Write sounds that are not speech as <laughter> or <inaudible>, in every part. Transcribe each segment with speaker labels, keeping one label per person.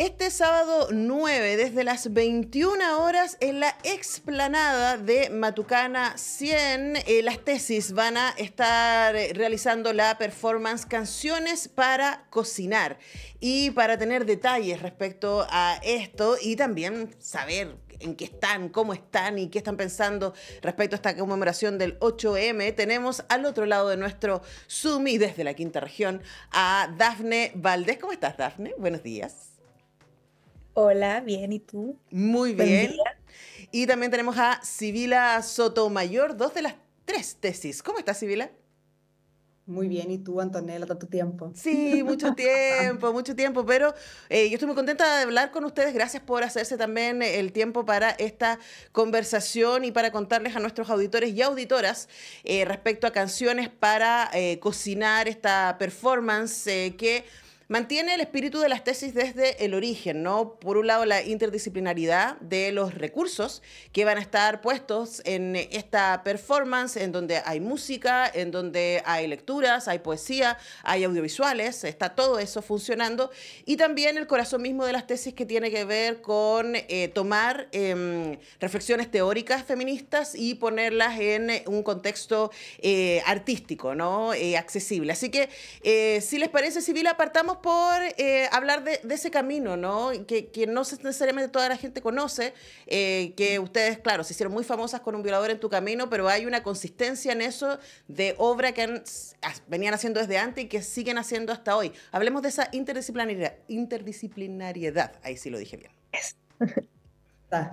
Speaker 1: Este sábado 9, desde las 21 horas, en la explanada de Matucana 100, eh, las tesis van a estar eh, realizando la performance Canciones para Cocinar. Y para tener detalles respecto a esto y también saber en qué están, cómo están y qué están pensando respecto a esta conmemoración del 8M, tenemos al otro lado de nuestro Zoom y desde la quinta región a Dafne Valdés. ¿Cómo estás, Dafne? Buenos días. Hola, bien, ¿y tú? Muy bien. Y también tenemos a Sibila Sotomayor, dos de las tres tesis. ¿Cómo estás, Sibila? Muy bien, ¿y tú, Antonella, tanto tiempo? Sí, mucho <laughs> tiempo, mucho tiempo, pero eh, yo estoy muy contenta de hablar con ustedes. Gracias por hacerse también el tiempo para esta conversación y para contarles a nuestros auditores y auditoras eh, respecto a canciones para eh, cocinar esta performance que mantiene el espíritu de las tesis desde el origen, ¿no? Por un lado, la interdisciplinaridad de los recursos que van a estar puestos en esta performance, en donde hay música, en donde hay lecturas, hay poesía, hay audiovisuales, está todo eso funcionando. Y también el corazón mismo de las tesis que tiene que ver con eh, tomar em, reflexiones teóricas feministas y ponerlas en un contexto eh, artístico, ¿no? Eh, accesible. Así que, si les parece, civil apartamos por eh, hablar de, ese camino, ¿no? Que, que, no necesariamente toda la gente conoce, eh, que ustedes, claro, se hicieron muy famosas con un violador en tu camino, pero hay una consistencia en eso de obra que venían haciendo desde antes y que siguen haciendo hasta hoy. Hablemos de esa interdisciplinariedad. interdisciplinariedad. Ahí sí lo dije bien.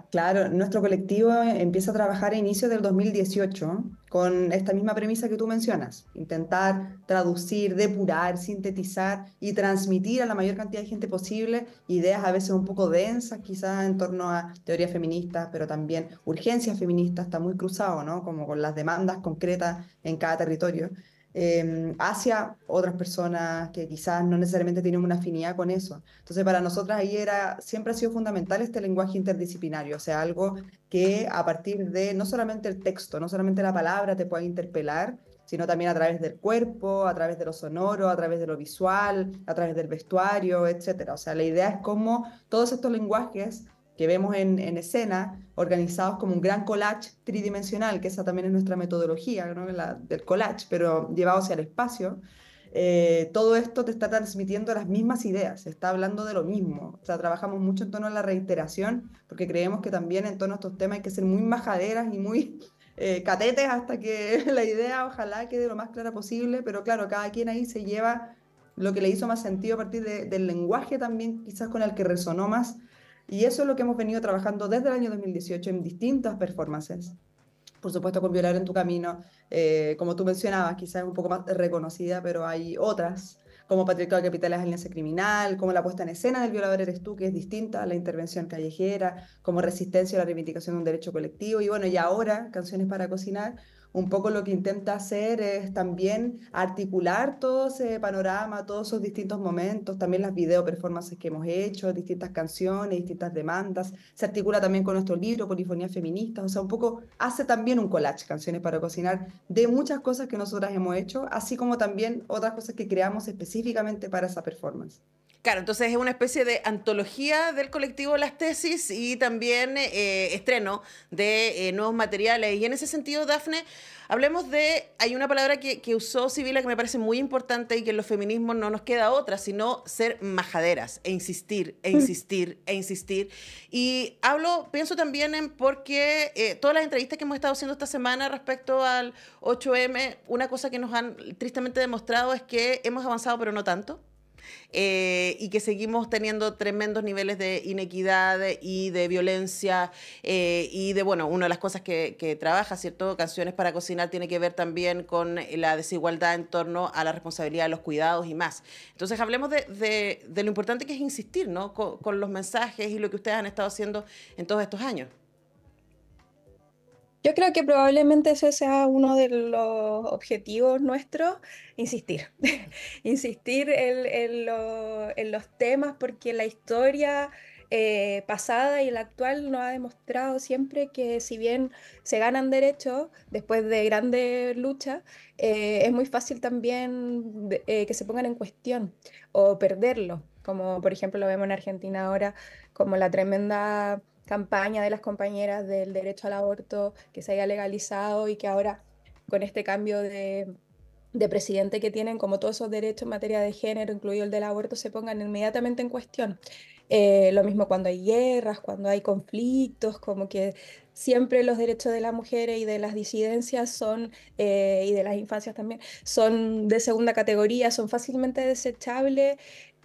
Speaker 2: Claro, nuestro colectivo eh, empieza a trabajar a inicios del 2018 con esta misma premisa que tú mencionas, intentar traducir, depurar, sintetizar y transmitir a la mayor cantidad de gente posible ideas a veces un poco densas, quizás en torno a teorías feministas, pero también urgencias feministas, está muy cruzado, ¿no? Como con las demandas concretas en cada territorio. Em, hacia otras personas que quizás no necesariamente tienen una afinidad con eso. Entonces, para nosotras ahí era, siempre ha sido fundamental este lenguaje interdisciplinario, o sea, algo que a partir de no solamente el texto, no solamente la palabra te puede interpelar, sino también a través del cuerpo, a través de lo sonoro, a través de lo visual, a través del vestuario, etc. O sea, la idea es cómo todos estos lenguajes que vemos en, escena, organizados como un gran collage tridimensional, que esa también es nuestra metodología La, del collage, pero llevado hacia el espacio, eh, todo esto te está transmitiendo las mismas ideas, se está hablando de lo mismo. O sea, trabajamos mucho en torno a la reiteración, porque creemos que también en torno a estos temas hay que ser muy majaderas y muy eh, catetes hasta que <laughs> la idea ojalá quede lo más clara posible, pero claro, cada quien ahí se lleva lo que le hizo más sentido a partir del lenguaje también, quizás con el que resonó más y eso es lo que hemos venido trabajando desde el año 2018 en distintas performances. Por supuesto, con Violar en tu camino, eh, como tú mencionabas, quizás un poco más reconocida, pero hay otras, como Patriarcado Capital la Alianza Criminal, como la puesta en escena del violador eres tú, que es distinta a la intervención callejera, como Resistencia a la reivindicación de un derecho colectivo, y bueno, y ahora Canciones para Cocinar, un poco lo que intenta hacer es también articular todo ese panorama, todos esos distintos momentos, también las video performances que hemos hecho, distintas canciones, distintas demandas. Se articula también con nuestro libro, Polifonía Feminista, o sea, un poco hace también un collage, canciones para cocinar, de muchas cosas que nosotras hemos hecho, así como también otras cosas que creamos específicamente para esa performance.
Speaker 1: Claro, entonces es una especie de antología del colectivo Las Tesis y también eh, estreno de eh, nuevos materiales. Y en ese sentido, Dafne, hablemos de, hay una palabra que, usó Sibila que me parece muy importante y que en los feminismos no nos queda otra, sino ser majaderas e insistir, e mm. insistir, e insistir. Y hablo, pienso también en porque eh, todas las entrevistas que hemos estado haciendo esta semana respecto al 8M, una cosa que nos han tristemente demostrado es que hemos avanzado pero no tanto eh, y que seguimos teniendo tremendos niveles de inequidad y de violencia eh, y de, bueno, una de las cosas que, trabaja, ¿cierto? Canciones para cocinar tiene que ver también con la desigualdad en torno a la responsabilidad de los cuidados y más. Entonces, hablemos de, lo importante que es insistir, ¿no? con los mensajes y lo que ustedes han estado haciendo en todos estos años.
Speaker 3: Yo creo que probablemente ese sea uno de los objetivos nuestros, insistir, <laughs> insistir en, los temas porque la historia eh, pasada y la actual nos ha demostrado siempre que si bien se ganan derechos después de grandes luchas, eh, es muy fácil también eh, que se pongan en cuestión o perderlo, como por ejemplo lo vemos en Argentina ahora, como la tremenda campaña de las compañeras del derecho al aborto que se haya legalizado y que ahora con este cambio de, presidente que tienen, como todos esos derechos en materia de género, incluido el del aborto, se pongan inmediatamente en cuestión. Eh, lo mismo cuando hay guerras, cuando hay conflictos, como que siempre los derechos de las mujeres y de las disidencias son, eh, y de las infancias también, son de segunda categoría, son fácilmente desechables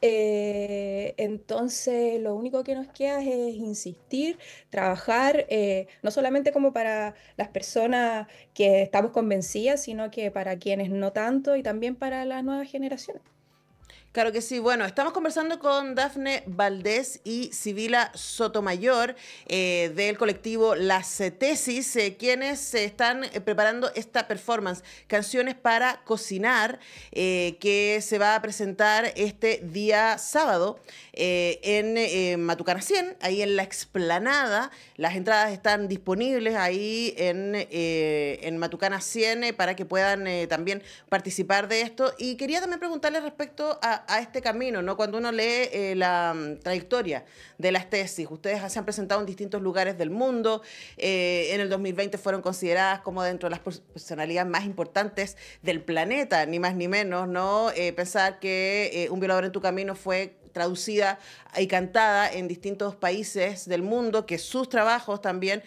Speaker 3: eh, entonces, lo único que nos queda es insistir, trabajar, eh, no solamente como para las personas que estamos convencidas, sino que para quienes no tanto y también para las nuevas generaciones.
Speaker 1: Claro que sí. Bueno, estamos conversando con Dafne Valdés y Sibila Sotomayor eh, del colectivo Las Tesis, eh, quienes están eh, preparando esta performance, Canciones para Cocinar, que se va a presentar este día sábado en Matucana 100, ahí en la explanada. Las entradas están disponibles ahí en, en Matucana 100 para que puedan también participar de esto. Y quería también preguntarle respecto a a, este camino, ¿no? Cuando uno lee eh, la mm, trayectoria de las tesis, ustedes se han presentado en distintos lugares del mundo, eh, en el 2020 fueron consideradas como dentro de las personalidades más importantes del planeta, ni más ni menos, ¿no? Eh, pensar que Un violador en tu camino fue traducida y cantada en distintos países del mundo, que sus trabajos también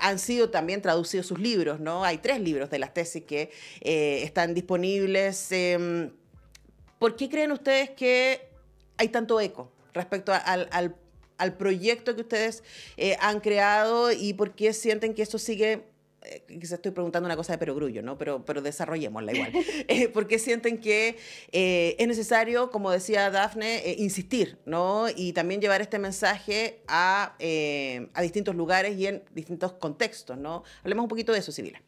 Speaker 1: han sido también traducidos sus libros, ¿no? Hay tres libros de las tesis que están disponibles. Em, ¿Por qué creen ustedes que hay tanto eco respecto al, proyecto que ustedes eh, han creado y por qué sienten que esto sigue eh, quizás estoy preguntando una cosa de perogrullo, ¿no? Pero, pero desarrollémosla igual. <laughs> Eh, ¿Por qué sienten que es necesario, como decía Dafne, insistir, ¿no? Y también llevar este mensaje a, a, distintos lugares y en distintos contextos, ¿no? Hablemos un poquito de eso, Sibila.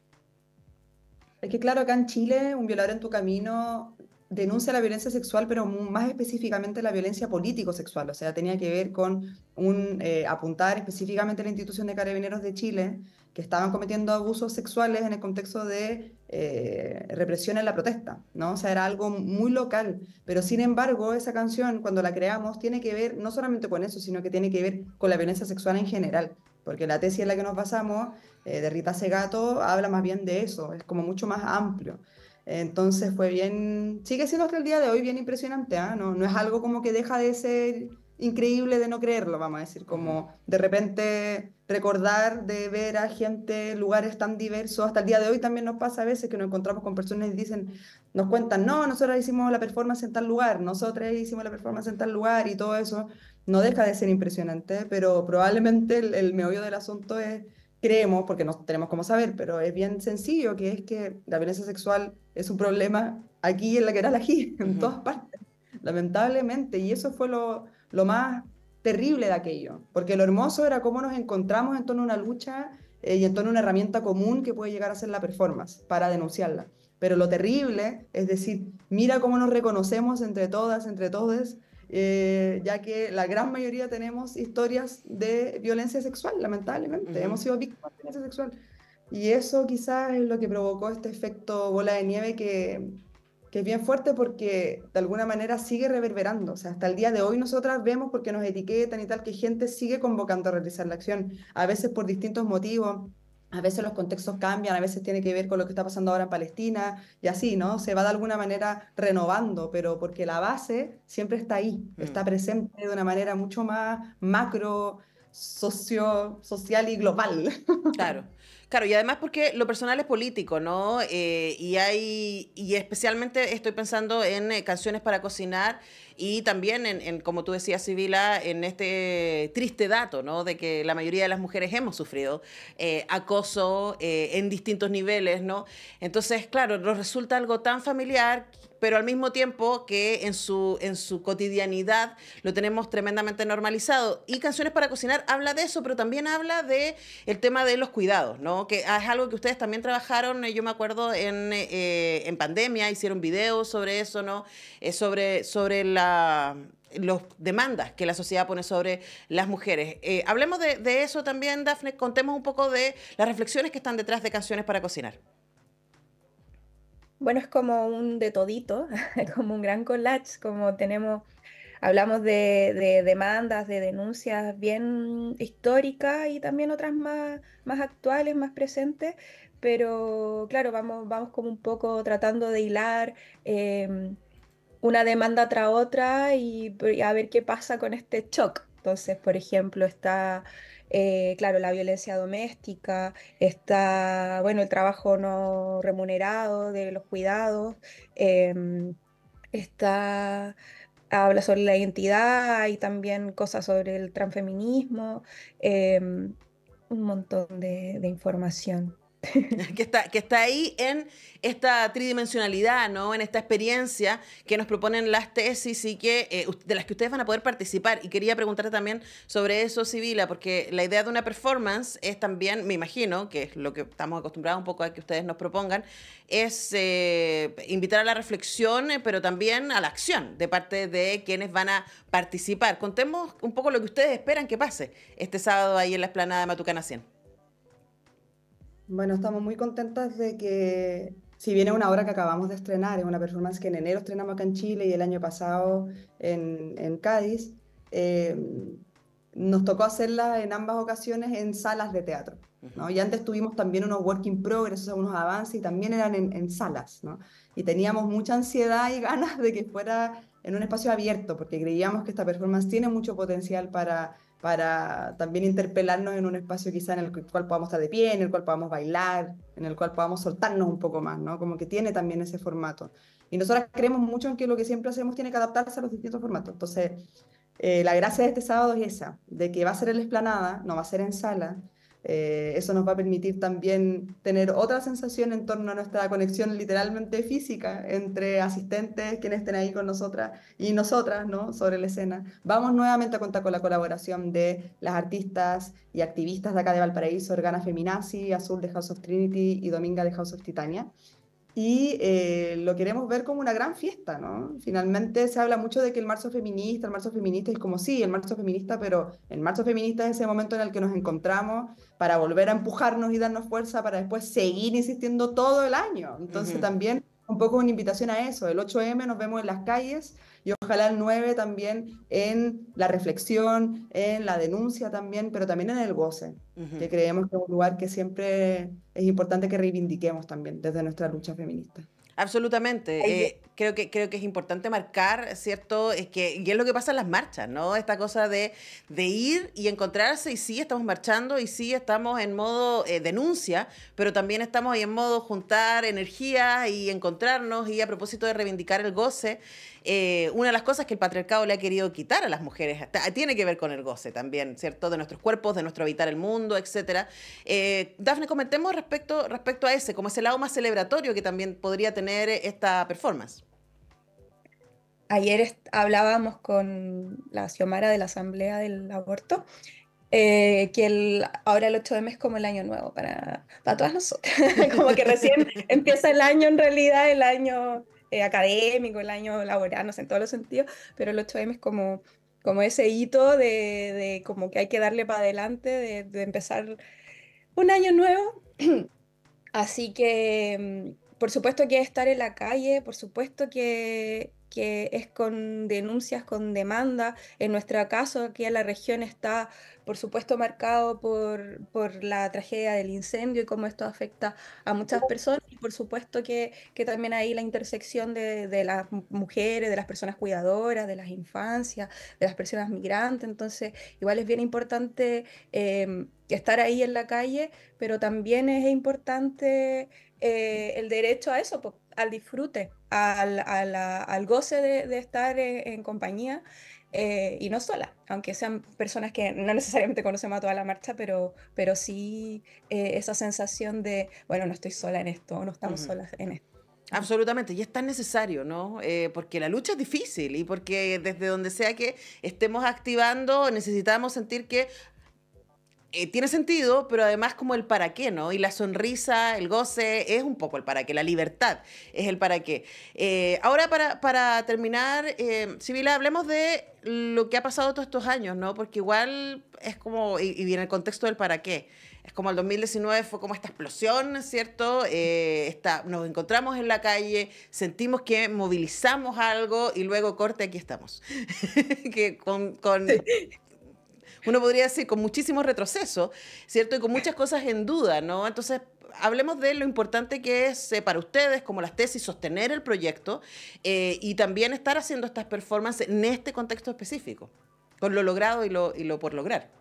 Speaker 2: Es que claro, acá en Chile, un violador en tu camino denuncia la violencia sexual, pero más específicamente la violencia político-sexual, o sea, tenía que ver con eh, apuntar específicamente a la institución de carabineros de Chile, que estaban cometiendo abusos sexuales en el contexto de eh, represión en la protesta, ¿no? O sea, era algo muy local, pero sin embargo, esa canción, cuando la creamos, tiene que ver no solamente con eso, sino que tiene que ver con la violencia sexual en general, porque la tesis en la que nos basamos, eh, de Rita Segato, habla más bien de eso, es como mucho más amplio. Entonces fue bien, sigue siendo hasta el día de hoy bien impresionante, ¿ah? no, no, es algo como que deja de ser increíble de no creerlo, vamos a decir, como de repente recordar de ver a gente, lugares tan diversos, hasta el día de hoy también nos pasa a veces que nos encontramos con personas y dicen, nos cuentan, no, nosotros hicimos la performance en tal lugar, nosotros hicimos la performance en tal lugar y todo eso, no deja de ser impresionante, pero probablemente el meollo del asunto es creemos, porque no tenemos cómo saber, pero es bien sencillo, que es que la violencia sexual es un problema aquí en la que era la <laughs> en todas partes, lamentablemente. Y eso fue lo, más terrible de aquello, porque lo hermoso era cómo nos encontramos en torno a una lucha eh, y en torno a una herramienta común que puede llegar a ser la performance para denunciarla. Pero lo terrible es decir, mira cómo nos reconocemos entre todas, entre todos, eh, ya que la gran mayoría tenemos historias de violencia sexual, lamentablemente, hemos sido víctimas de violencia sexual. Y eso quizás es lo que provocó este efecto bola de nieve que, que es bien fuerte porque de alguna manera sigue reverberando. O sea, hasta el día de hoy nosotras vemos porque nos etiquetan y tal que gente sigue convocando a realizar la acción, a veces por distintos motivos a veces los contextos cambian, a veces tiene que ver con lo que está pasando ahora en Palestina y así, ¿no? Se va de alguna manera renovando, pero porque la base siempre está ahí, mm. está presente de una manera mucho más macro, socio, social y global.
Speaker 1: Claro. <laughs> Claro, y además porque lo personal es político, ¿no? Eh, y hay, y especialmente estoy pensando en eh, canciones para cocinar y también en, como tú decías, Sibila, en este triste dato, ¿no? De que la mayoría de las mujeres hemos sufrido eh, acoso en distintos niveles, ¿no? Entonces, claro, nos resulta algo tan familiar pero al mismo tiempo que en su, en su cotidianidad lo tenemos tremendamente normalizado. Y Canciones para Cocinar habla de eso, pero también habla de el tema de los cuidados, ¿no? Que es algo que ustedes también trabajaron, eh, yo me acuerdo, eh, en, pandemia, hicieron videos sobre eso, ¿no? Eh, sobre, sobre las demandas que la sociedad pone sobre las mujeres. hablemos de, de, eso también, Dafne, contemos un poco de las reflexiones que están detrás de Canciones para Cocinar.
Speaker 3: Bueno, es como un de todito, <laughs> como un gran collage, como tenemos hablamos de, demandas, de denuncias bien históricas y también otras más, actuales, más presentes, pero claro, vamos, vamos como un poco tratando de hilar em, una demanda tras otra y, a ver qué pasa con este shock. Entonces, por ejemplo, está, eh, claro, la violencia doméstica, está, bueno, el trabajo no remunerado de los cuidados, em, está habla sobre la identidad y también cosas sobre el transfeminismo, em, un montón de, de información.
Speaker 1: <laughs> que, está, que está ahí en esta tridimensionalidad, ¿no? En esta experiencia que nos proponen las tesis y que, eh, de las que ustedes van a poder participar. Y quería preguntarte también sobre eso, Sibila, porque la idea de una performance es también, me imagino, que es lo que estamos acostumbrados un poco a que ustedes nos propongan, es eh, invitar a la reflexión, eh, pero también a la acción de parte de quienes van a participar. Contemos un poco lo que ustedes esperan que pase este sábado ahí en la esplanada de Matucana 100.
Speaker 2: Bueno, estamos muy contentas de que, si bien es una obra que acabamos de estrenar, es una performance que en enero estrenamos acá en Chile y el año pasado en, en Cádiz, eh, nos tocó hacerla en ambas ocasiones en salas de teatro. ¿no? Y antes tuvimos también unos work in progress, unos avances, y también eran en, en salas. ¿no? Y teníamos mucha ansiedad y ganas de que fuera en un espacio abierto, porque creíamos que esta performance tiene mucho potencial para para también interpelarnos en un espacio quizá en el cual podamos estar de pie, en el cual podamos bailar, en el cual podamos soltarnos un poco más, ¿no? Como que tiene también ese formato. Y nosotras creemos mucho en que lo que siempre hacemos tiene que adaptarse a los distintos formatos. Entonces, eh, la gracia de este sábado es esa, de que va a ser en la esplanada, no va a ser en sala, eh, eso nos va a permitir también tener otra sensación en torno a nuestra conexión literalmente física entre asistentes, quienes estén ahí con nosotras y nosotras, ¿no? Sobre la escena. Vamos nuevamente a contar con la colaboración de las artistas y activistas de acá de Valparaíso, Organa Feminazi, Azul de House of Trinity y Dominga de House of Titania. Y eh, lo queremos ver como una gran fiesta, ¿no? Finalmente se habla mucho de que el marzo feminista, el marzo feminista es como sí, el marzo feminista, pero el marzo feminista es ese momento en el que nos encontramos para volver a empujarnos y darnos fuerza para después seguir insistiendo todo el año. Entonces también un poco una invitación a eso. El 8M nos vemos en las calles y ojalá el 9 también en la reflexión, en la denuncia también, pero también en el goce, que creemos que es un lugar que siempre es importante que reivindiquemos también desde nuestra lucha feminista.
Speaker 1: Absolutamente creo que, creo que es importante marcar, ¿cierto? Es que, y es lo que pasa en las marchas, ¿no? Esta cosa de, ir y encontrarse, y sí, estamos marchando, y sí, estamos en modo eh, denuncia, pero también estamos ahí en modo juntar energías y encontrarnos, y a propósito de reivindicar el goce, eh, una de las cosas que el patriarcado le ha querido quitar a las mujeres tiene que ver con el goce también, ¿cierto? De nuestros cuerpos, de nuestro habitar el mundo, etc. Eh, Dafne, comentemos respecto, respecto a ese, como es el lado más celebratorio que también podría tener esta performance
Speaker 3: ayer hablábamos con la Xiomara de la Asamblea del Aborto, eh, que ahora el 8 de mes es como el año nuevo para, para todas nosotras. <laughs> como que recién <laughs> empieza el año, en realidad, el año eh, académico, el año laboral, no sé, en todos los sentidos, pero el 8 de es como, como ese hito de, de como que hay que darle para adelante, de empezar un año nuevo. <clears throat> Así que, mm, por supuesto que estar en la calle, por supuesto que que es con denuncias, con demanda. En nuestro caso, aquí en la región está, por supuesto, marcado por, por la tragedia del incendio y cómo esto afecta a muchas personas. Y por supuesto que, también hay la intersección de, las mujeres, de las personas cuidadoras, de las infancias, de las personas migrantes. Entonces, igual es bien importante eh, estar ahí en la calle, pero también es importante... Eh, el derecho a eso, pues, al disfrute, al, al goce de, estar en, compañía eh, y no sola, aunque sean personas que no <laughs> necesariamente conocemos a toda la marcha, pero, pero sí eh, esa sensación de, bueno, no estoy sola en esto, no estamos solas en esto.
Speaker 1: Absolutamente, y es tan necesario, ¿no? porque la lucha es difícil y porque desde donde sea que estemos activando necesitamos sentir que eh, tiene sentido, pero además como el para qué, ¿no? Y la sonrisa, el goce, es un poco el para qué, la libertad es el para qué. Eh, ahora para, para terminar, eh, Sibila, hablemos de lo que ha pasado todos estos años, ¿no? Porque igual es como, y, viene el contexto del para qué, es como el 2019 fue como esta explosión, ¿cierto? Eh, nos encontramos en la calle, sentimos que movilizamos algo y luego corte, aquí estamos. <laughs> que con, con uno podría decir, con muchísimos retrocesos, ¿cierto? Y con muchas cosas en duda, ¿no? Entonces, hablemos de lo importante que es eh, para ustedes, como las tesis, sostener el proyecto eh, y también estar haciendo estas performances en este contexto específico, con lo logrado y lo por lograr.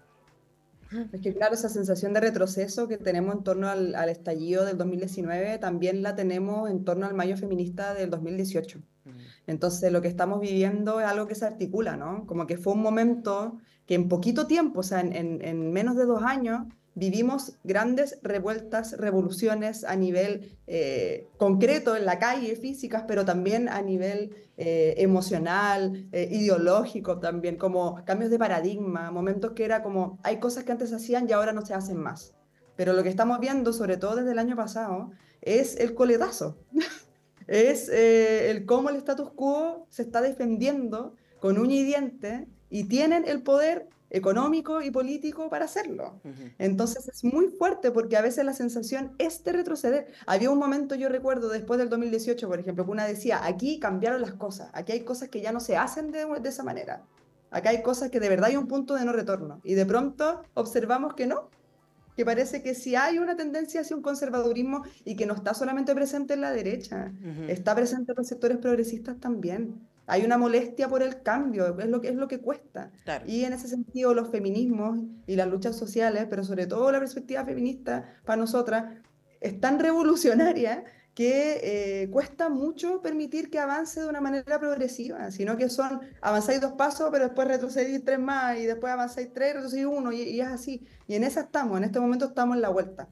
Speaker 2: Es que claro, esa sensación de retroceso que tenemos en torno al, estallido del 2019 también la tenemos en torno al mayo feminista del 2018. Mm. Entonces, lo que estamos viviendo es algo que se articula, ¿no? Como que fue un momento que en poquito tiempo, o sea, en menos de dos años, vivimos grandes revueltas, revoluciones a nivel eh, concreto en la calle, físicas, pero también a nivel eh, emocional, eh, ideológico también, como cambios de paradigma, momentos que era como, hay cosas que antes se hacían y ahora no se hacen más. Pero lo que estamos viendo, sobre todo desde el año pasado, es el coletazo, <laughs> es el cómo el status quo se está defendiendo con uña y diente y tienen el poder económico y político para hacerlo. Entonces es muy fuerte porque a veces la sensación es de retroceder. Había un momento, yo recuerdo, después del 2018, por ejemplo, que una decía, aquí cambiaron las cosas, aquí hay cosas que ya no se hacen de, esa manera, acá hay cosas que de verdad hay un punto de no retorno. Y de pronto observamos que no, que parece que si hay una tendencia hacia un conservadurismo y que no está solamente presente en la derecha, está presente en los sectores progresistas también hay una molestia por el cambio, es lo que, es lo que cuesta. Y en ese sentido los feminismos y las luchas sociales, pero sobre todo la perspectiva feminista para nosotras, es tan revolucionaria que eh, cuesta mucho permitir que avance de una manera progresiva, sino que son avanzáis dos pasos, pero después retrocedís tres más, y después avanzáis tres, retrocedís uno, y, es así. Y en esa estamos, en este momento estamos en la vuelta.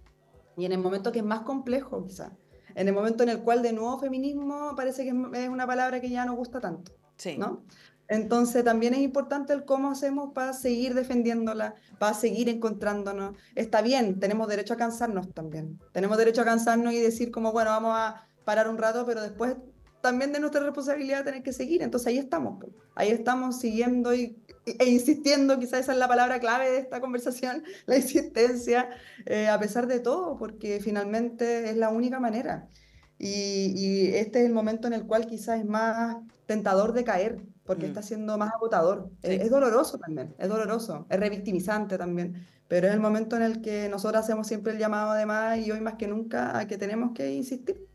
Speaker 2: Y en el momento que es más complejo, quizás en el momento en el cual de nuevo feminismo parece que es una palabra que ya no gusta tanto. ¿no? Entonces también es importante el cómo hacemos para seguir defendiéndola, para seguir encontrándonos. Está bien, tenemos derecho a cansarnos también. Tenemos derecho a cansarnos y decir como, bueno, vamos a parar un rato, pero después también de nuestra responsabilidad tener que seguir. Entonces ahí estamos, ahí estamos siguiendo y, e insistiendo, quizás esa es la palabra clave de esta conversación, <laughs> la insistencia, eh, a pesar de todo, porque finalmente es la única manera. Y, este es el momento en el cual quizás es más tentador de caer, porque mm. está siendo más agotador. Es, es, doloroso también, es doloroso, es revictimizante también, pero es el momento en el que nosotros hacemos siempre el llamado además y hoy más que nunca a que tenemos que insistir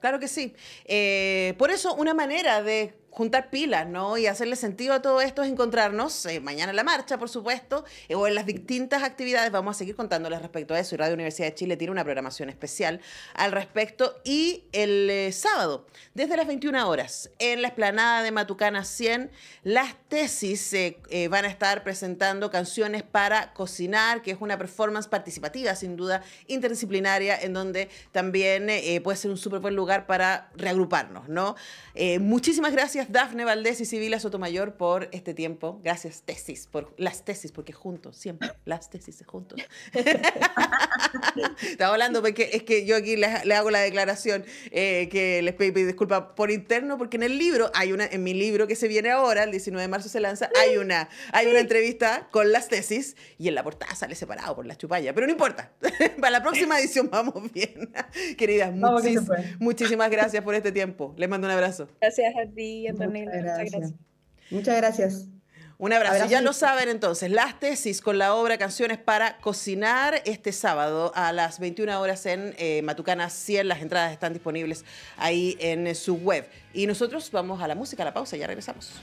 Speaker 1: Claro que sí. Eh, por eso, una manera de juntar pilas, ¿no? Y hacerle sentido a todo esto es encontrarnos mañana en la marcha, por supuesto, eh, o en las distintas actividades. Vamos a seguir contándoles respecto a eso. Y Radio Universidad de Chile tiene una programación especial al respecto. Y el eh, sábado, desde las 21 horas, en la esplanada de Matucana 100, las tesis eh, van a estar presentando canciones para cocinar, que es una performance participativa, sin duda, interdisciplinaria, en donde también puede ser un súper buen lugar para reagruparnos, ¿no? muchísimas gracias Dafne Valdés y Sibila Sotomayor por este tiempo. Gracias tesis, por las tesis, porque juntos, siempre, las tesis juntos. <laughs> Estaba hablando porque es que yo aquí le hago la declaración eh, que les pido disculpas por interno, porque en el libro, hay una, en mi libro que se viene ahora, el 19 de marzo se lanza, hay una, hay una entrevista con las tesis y en la portada sale separado por la chupalla, pero no importa. <laughs> Para la próxima edición vamos bien. <laughs> Queridas, muchísimas gracias por este tiempo. Les mando un abrazo.
Speaker 3: Gracias
Speaker 2: a ti.
Speaker 1: Muchas gracias. Un abrazo. Ya lo saben entonces, las tesis con la obra Canciones para Cocinar este sábado a las 21 horas en eh, Matucana 100. Las entradas están disponibles ahí en su web. Y nosotros vamos a la música, a la pausa, ya regresamos.